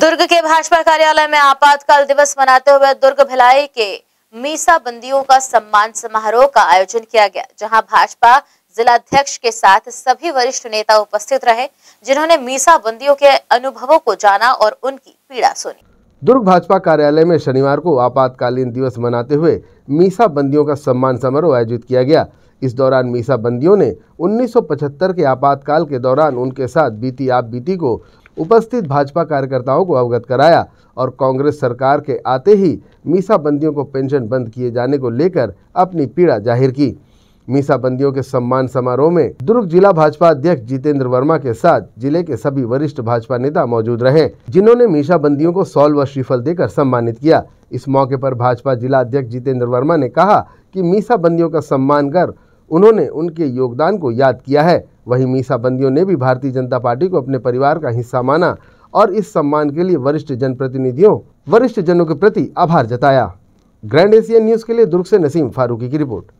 दुर्ग के भाजपा कार्यालय में आपातकाल दिवस मनाते हुए दुर्ग भिलाई के मीसा बंदियों का सम्मान समारोह का आयोजन किया गया जहां भाजपा जिलाध्यक्ष के साथ सभी वरिष्ठ नेता उपस्थित रहे जिन्होंने मीसा बंदियों के अनुभवों को जाना और उनकी पीड़ा सुनी दुर्ग भाजपा कार्यालय में शनिवार को आपातकालीन दिवस मनाते हुए मीसा बंदियों का सम्मान समारोह आयोजित किया गया इस दौरान मीसा बंदियों ने 1975 के आपातकाल के दौरान उनके साथ बीती आप बीती को उपस्थित भाजपा कार्यकर्ताओं को अवगत कराया और कांग्रेस सरकार के आते ही मीसाबंदियों को पेंशन बंद किए जाने को लेकर अपनी पीड़ा जाहिर की मीसाबंदियों के सम्मान समारोह में दुर्ग जिला भाजपा अध्यक्ष जितेंद्र वर्मा के साथ जिले के सभी वरिष्ठ भाजपा नेता मौजूद रहे जिन्होंने मीसाबंदियों को सॉल व श्रीफल देकर सम्मानित किया इस मौके पर भाजपा जिला अध्यक्ष जितेंद्र वर्मा ने कहा कि मीसाबंदियों का सम्मान कर उन्होंने उनके योगदान को याद किया है वहीं मीसाबंदियों ने भी भारतीय जनता पार्टी को अपने परिवार का हिस्सा माना और इस सम्मान के लिए वरिष्ठ जनप्रतिनिधियों वरिष्ठ जनों के प्रति आभार जताया ग्रैंड एशियन न्यूज़ के लिए दुर्ग से नसीम फारूकी की रिपोर्ट